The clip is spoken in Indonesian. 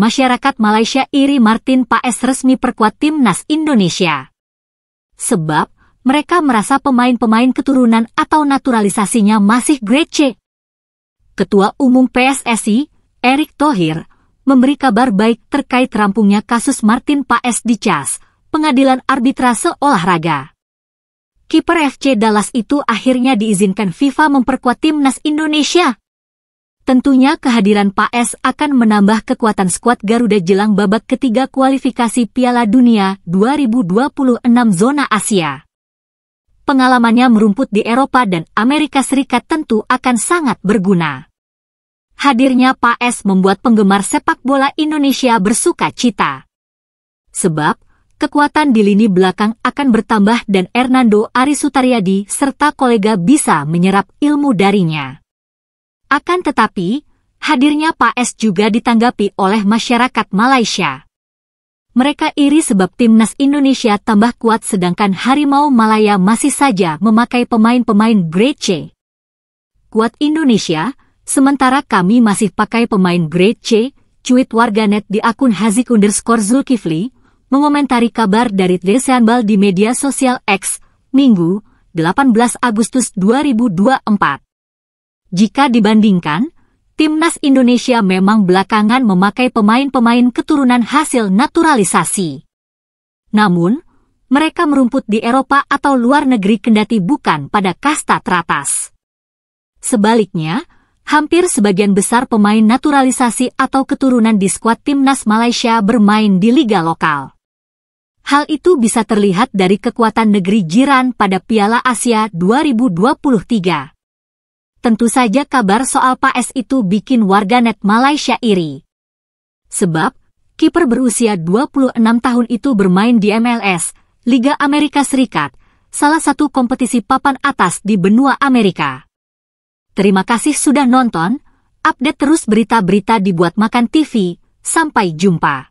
masyarakat Malaysia iri Martin Paes resmi perkuat timnas Indonesia. Sebab, mereka merasa pemain-pemain keturunan atau naturalisasinya masih grade C. Ketua Umum PSSI, Erick Thohir, memberi kabar baik terkait rampungnya kasus Martin Paes di CAS, Pengadilan Arbitrase Olahraga. Kiper FC Dallas itu akhirnya diizinkan FIFA memperkuat timnas Indonesia. Tentunya kehadiran Pak S akan menambah kekuatan skuad Garuda jelang babak ketiga kualifikasi Piala Dunia 2026 zona Asia. Pengalamannya merumput di Eropa dan Amerika Serikat tentu akan sangat berguna. Hadirnya Pak S membuat penggemar sepak bola Indonesia bersuka cita. Sebab, kekuatan di lini belakang akan bertambah dan Hernando Ari Sutariadi serta kolega bisa menyerap ilmu darinya. Akan tetapi, hadirnya Pak S juga ditanggapi oleh masyarakat Malaysia. Mereka iri sebab timnas Indonesia tambah kuat sedangkan Harimau Malaya masih saja memakai pemain-pemain grade C. Kuat Indonesia, sementara kami masih pakai pemain grade C, cuit warganet di akun Hazik underscore Zulkifli, mengomentari kabar dari Desanbal di media sosial X, Minggu, 18 Agustus 2024. Jika dibandingkan, timnas Indonesia memang belakangan memakai pemain-pemain keturunan hasil naturalisasi. Namun, mereka merumput di Eropa atau luar negeri kendati bukan pada kasta teratas. Sebaliknya, hampir sebagian besar pemain naturalisasi atau keturunan di skuad timnas Malaysia bermain di liga lokal. Hal itu bisa terlihat dari kekuatan negeri jiran pada Piala Asia 2023. Tentu saja kabar soal Pak S itu bikin warganet Malaysia iri. Sebab, kiper berusia 26 tahun itu bermain di MLS, Liga Amerika Serikat, salah satu kompetisi papan atas di benua Amerika. Terima kasih sudah nonton, update terus berita-berita dibuat makan TV, sampai jumpa.